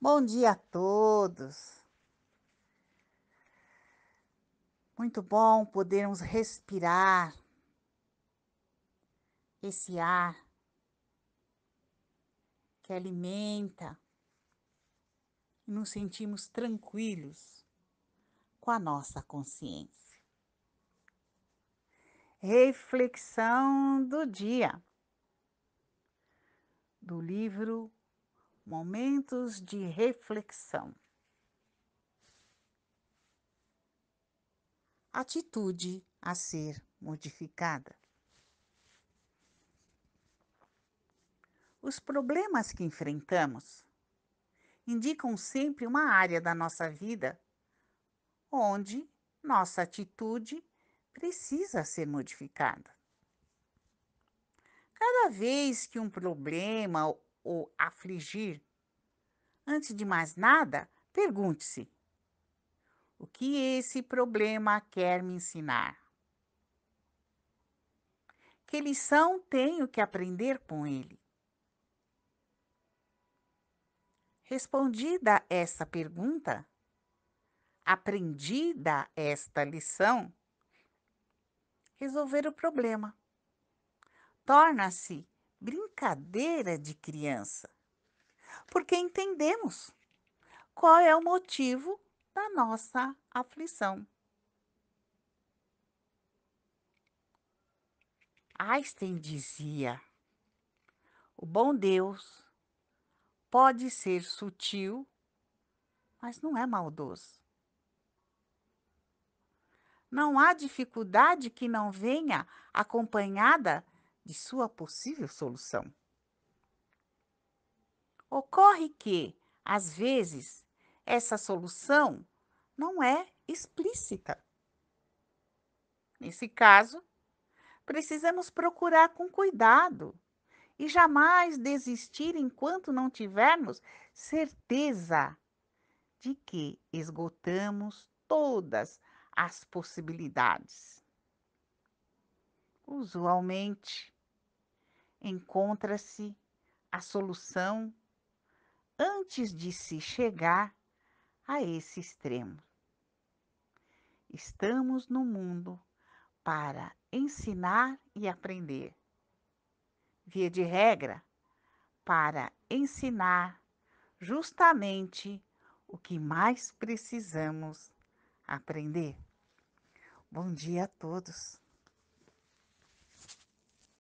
Bom dia a todos. Muito bom podermos respirar esse ar que alimenta e nos sentimos tranquilos com a nossa consciência. Reflexão do dia do livro momentos de reflexão. Atitude a ser modificada. Os problemas que enfrentamos indicam sempre uma área da nossa vida onde nossa atitude precisa ser modificada. Cada vez que um problema o afligir? Antes de mais nada, pergunte-se: o que esse problema quer me ensinar? Que lição tenho que aprender com ele? Respondida essa pergunta, aprendida esta lição, resolver o problema torna-se brincadeira de criança, porque entendemos qual é o motivo da nossa aflição. Einstein dizia: o bom Deus pode ser sutil, mas não é maldoso. Não há dificuldade que não venha acompanhada de sua possível solução. Ocorre que, às vezes, essa solução não é explícita. Nesse caso, precisamos procurar com cuidado e jamais desistir enquanto não tivermos certeza de que esgotamos todas as possibilidades. Usualmente, encontra-se a solução antes de se chegar a esse extremo. Estamos no mundo para ensinar e aprender. Via de regra, para ensinar justamente o que mais precisamos aprender. Bom dia a todos.